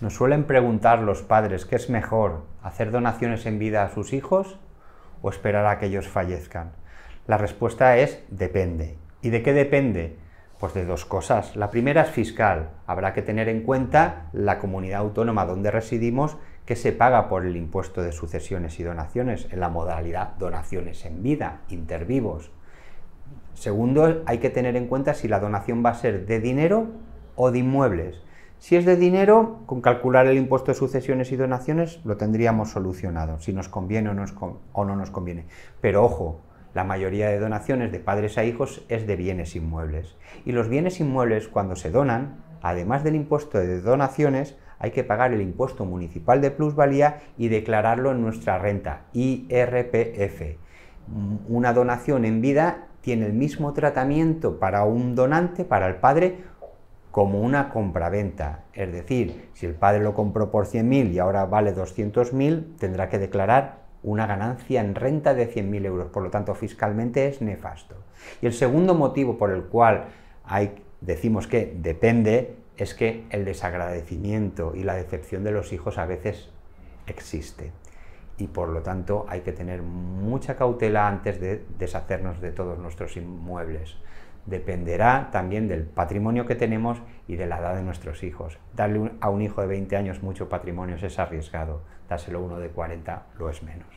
Nos suelen preguntar los padres qué es mejor, hacer donaciones en vida a sus hijos o esperar a que ellos fallezcan. La respuesta es depende. ¿Y de qué depende? Pues de dos cosas. La primera es fiscal. Habrá que tener en cuenta la comunidad autónoma donde residimos que se paga por el impuesto de sucesiones y donaciones en la modalidad donaciones en vida, intervivos. Segundo, hay que tener en cuenta si la donación va a ser de dinero o de inmuebles. Si es de dinero, con calcular el impuesto de sucesiones y donaciones lo tendríamos solucionado, si nos conviene o, no nos conviene. Pero ojo, la mayoría de donaciones de padres a hijos es de bienes inmuebles. Y los bienes inmuebles, cuando se donan, además del impuesto de donaciones, hay que pagar el impuesto municipal de plusvalía y declararlo en nuestra renta, IRPF. Mm, una donación en vida tiene el mismo tratamiento para un donante, para el padre, como una compraventa. Es decir, si el padre lo compró por 100.000 y ahora vale 200.000, tendrá que declarar una ganancia en renta de 100.000 euros. Por lo tanto, fiscalmente es nefasto. Y el segundo motivo por el cual decimos que depende es que el desagradecimiento y la decepción de los hijos a veces existe. Y por lo tanto hay que tener mucha cautela antes de deshacernos de todos nuestros inmuebles dependerá también del patrimonio que tenemos y de la edad de nuestros hijos. Darle a un hijo de 20 años mucho patrimonio es arriesgado, dárselo a uno de 40 lo es menos.